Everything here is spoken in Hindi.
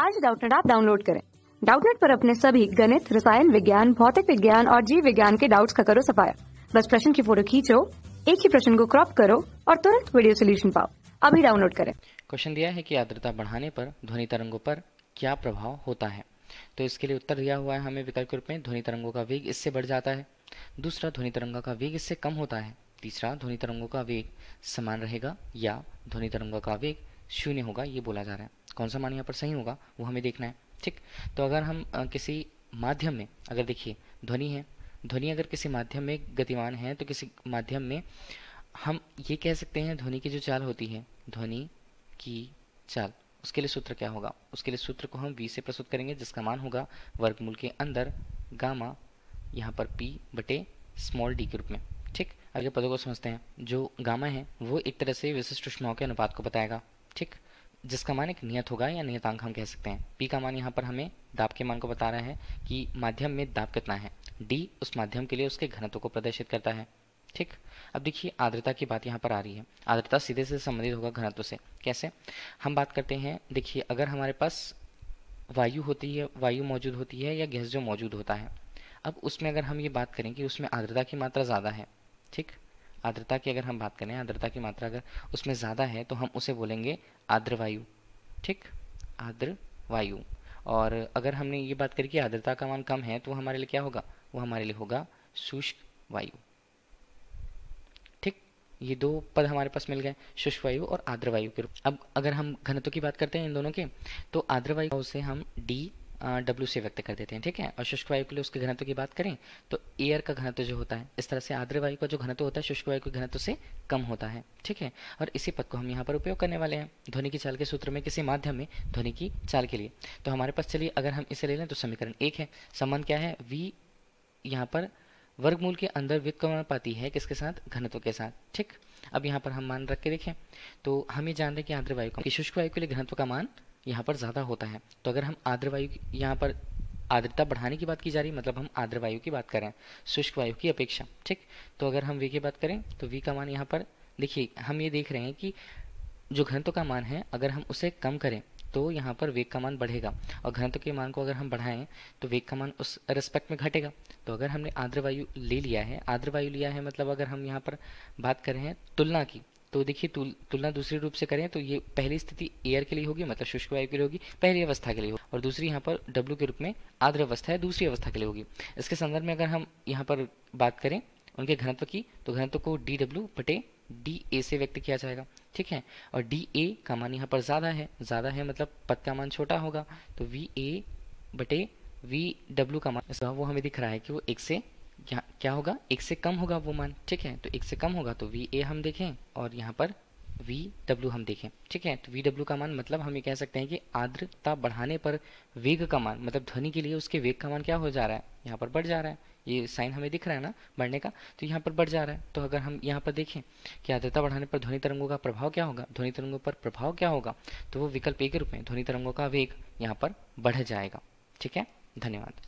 आज डाउटनेट आप डाउनलोड करें डाउटनेट पर अपने सभी गणित रसायन विज्ञान भौतिक विज्ञान और जीव विज्ञान के डाउट्स का करो सफाया बस प्रश्न की फोटो खींचो एक ही प्रश्न को क्रॉप करो और तुरंत वीडियो सोल्यूशन पाओ अभी डाउनलोड करें क्वेश्चन दिया है कि आर्द्रता बढ़ाने पर ध्वनि तरंगों पर क्या प्रभाव होता है तो इसके लिए उत्तर दिया हुआ है हमें विकल्प के रूप में ध्वनि तरंगों का वेग इससे बढ़ जाता है दूसरा ध्वनि तरंगों का वेग इससे कम होता है तीसरा ध्वनि तरंगों का वेग समान रहेगा या ध्वनि तरंगों का वेग शून्य होगा ये बोला जा रहा है कौन सा मान यहाँ पर सही होगा वो हमें देखना है ठीक तो अगर हम किसी माध्यम में अगर देखिए ध्वनि है ध्वनि अगर किसी माध्यम में गतिमान है तो किसी माध्यम में हम ये कह सकते हैं ध्वनि की जो चाल होती है ध्वनि की चाल उसके लिए सूत्र क्या होगा उसके लिए सूत्र को हम v से प्रस्तुत करेंगे जिसका मान होगा वर्गमूल के अंदर गामा यहाँ पर p बटे स्मॉल डी के रूप में ठीक अगले पदों को समझते हैं जो गामा है वो एक तरह से विशिष्ट उष्माओं के अनुपात को बताएगा ठीक जिसका मान एक नियत होगा या नियतांक हम कह सकते हैं पी का मान यहाँ पर हमें दाब के मान को बता रहा है कि माध्यम में दाब कितना है डी उस माध्यम के लिए उसके घनत्व को प्रदर्शित करता है ठीक अब देखिए आर्द्रता की बात यहाँ पर आ रही है आर्द्रता सीधे से संबंधित होगा घनत्व से कैसे हम बात करते हैं देखिए अगर हमारे पास वायु होती है वायु मौजूद होती है या गैस जो मौजूद होता है अब उसमें अगर हम ये बात करें कि उसमें आर्द्रता की मात्रा ज़्यादा है ठीक आर्द्रता की अगर हम बात करें आर्द्रता की मात्रा अगर उसमें ज़्यादा है तो हम उसे बोलेंगे आर्द्र वायु ठीक आर्द्र वायु और अगर हमने ये बात करी कि आर्द्रता का मान कम है तो हमारे लिए क्या होगा वो हमारे लिए होगा शुष्क वायु ठीक ये दो पद हमारे पास मिल गए शुष्क वायु और आर्द्रवायु के रूप अब अगर हम घनत्व की बात करते हैं इन दोनों के तो आर्द्रवायु से हम डी डब्ल्यू से व्यक्त कर देते हैं ठीक है और शुष्क वायु के लिए उसके घनत्व की बात करें तो एयर का घनत्व जो होता है इस तरह से आर्द्र वायु का जो घनत्व होता है शुष्क वायु के घनत्व से कम होता है ठीक है और इसी पद को हम यहाँ पर उपयोग करने वाले हैं ध्वनि की चाल के सूत्र में किसी माध्यम में ध्वनि की चाल के लिए तो हमारे पास चलिए अगर हम इसे ले लें तो समीकरण एक है संबंध क्या है वी यहाँ पर वर्गमूल के अंदर पाती है किसके साथ घनत्व के साथ ठीक अब यहाँ पर हम मान रख के देखें तो हम ये जान रहे हैं कि आर्द्र वायु का शुष्क वायु के लिए घनत्व का मान यहाँ पर ज़्यादा होता है तो अगर हम आर्द्रवायु यहाँ पर आर्द्रता बढ़ाने की बात की जा रही है मतलब हम आर्द्रवायु की बात करें शुष्क वायु की अपेक्षा ठीक तो अगर हम वी की बात करें तो वी का मान यहाँ पर देखिए हम ये देख रहे हैं कि जो घनत्व का मान है अगर हम उसे कम करें तो यहाँ पर वेग का मान बढ़ेगा और घनत्व के मान को अगर हम बढ़ाएं तो वेग का मान उस रेस्पेक्ट में घटेगा तो अगर हमने आर्द्रवायु ले लिया है आर्द्रवायु लिया है मतलब अगर हम यहाँ पर बात करें तुलना की तो देखिए तुल, तुलना दूसरे रूप से करें तो ये पहली स्थिति एयर के लिए होगी मतलब शुष्क वायु के लिए होगी पहली अवस्था के लिए होगी और दूसरी यहाँ पर डब्ल्यू के रूप में आर्द्र अवस्था है दूसरी अवस्था के लिए होगी इसके संदर्भ में अगर हम यहाँ पर बात करें उनके घनत्व की तो घनत्व को डी डब्ल्यू बटे डी ए से व्यक्त किया जाएगा ठीक है और डी ए का मान यहाँ पर ज़्यादा है ज़्यादा है मतलब पद का मान छोटा होगा तो वी ए बटे वी डब्ल्यू का मान वो हमें दिख रहा है कि वो एक से क्या क्या होगा एक से कम होगा वो मान ठीक है तो एक से कम होगा तो वी ए हम देखें और यहाँ पर वी डब्ल्यू हम देखें ठीक है तो वी डब्ल्यू का मान मतलब हम ये कह सकते हैं कि आर्द्रता बढ़ाने पर वेग का मान मतलब ध्वनि के लिए उसके वेग का मान क्या हो जा रहा है यहाँ पर बढ़ जा रहा है ये साइन हमें दिख रहा है ना बढ़ने का तो यहाँ पर बढ़ जा रहा है तो अगर हम यहाँ पर देखें कि आर्द्रता बढ़ाने पर ध्वनि तरंगों का प्रभाव क्या होगा ध्वनि तरंगों पर प्रभाव क्या होगा तो वो विकल्प एक के रूप में ध्वनि तरंगों का वेग यहाँ पर बढ़ जाएगा ठीक है धन्यवाद